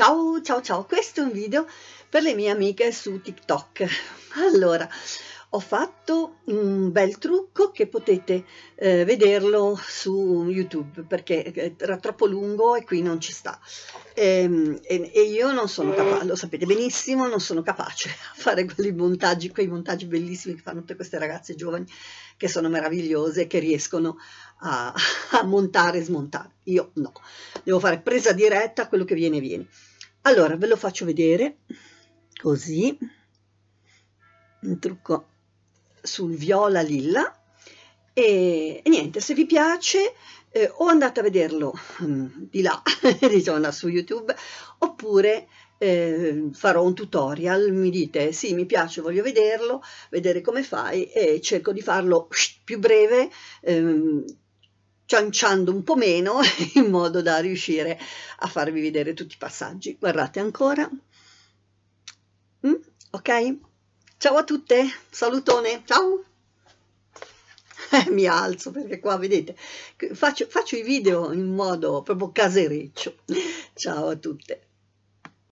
Ciao, ciao, ciao, questo è un video per le mie amiche su TikTok. Allora, ho fatto un bel trucco che potete eh, vederlo su YouTube perché eh, era troppo lungo e qui non ci sta. E, ehm, e, e io non sono capace, lo sapete benissimo, non sono capace a fare quei montaggi, quei montaggi bellissimi che fanno tutte queste ragazze giovani che sono meravigliose, e che riescono a, a montare e smontare. Io no, devo fare presa diretta, quello che viene viene. Allora, ve lo faccio vedere, così, un trucco sul viola lilla e, e niente, se vi piace eh, o andate a vederlo mm, di là, diciamo su YouTube, oppure eh, farò un tutorial, mi dite sì mi piace, voglio vederlo, vedere come fai e cerco di farlo più breve, ehm, cianciando un po' meno in modo da riuscire a farvi vedere tutti i passaggi. Guardate ancora, mm? ok? Ciao a tutte, salutone, ciao! Eh, mi alzo perché qua vedete faccio, faccio i video in modo proprio casereccio. Ciao a tutte!